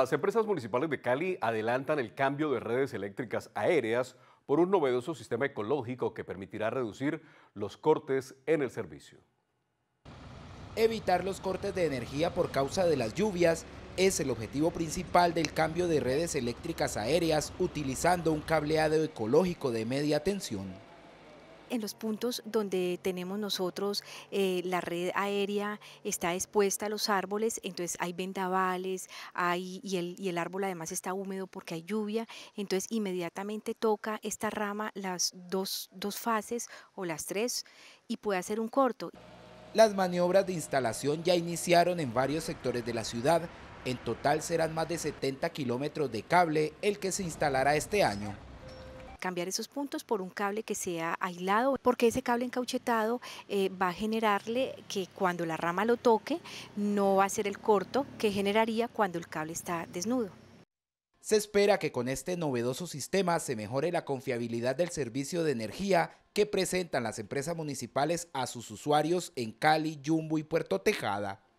Las empresas municipales de Cali adelantan el cambio de redes eléctricas aéreas por un novedoso sistema ecológico que permitirá reducir los cortes en el servicio. Evitar los cortes de energía por causa de las lluvias es el objetivo principal del cambio de redes eléctricas aéreas utilizando un cableado ecológico de media tensión en los puntos donde tenemos nosotros eh, la red aérea está expuesta a los árboles, entonces hay vendavales, hay, y, el, árbol además está húmedo porque hay lluvia, entonces inmediatamente toca esta rama las dos, dos fases o las tres y puede hacer un corto. Las maniobras de instalación ya iniciaron en varios sectores de la ciudad. En total serán más de 70 kilómetros de cable el que se instalará este año cambiar esos puntos por un cable que sea aislado, porque ese cable encauchetado eh, va a generarle que cuando la rama lo toque no va a ser el corto que generaría cuando el cable está desnudo. Se espera que con este novedoso sistema se mejore la confiabilidad del servicio de energía que presentan las empresas municipales a sus usuarios en Cali, Yumbo y Puerto Tejada.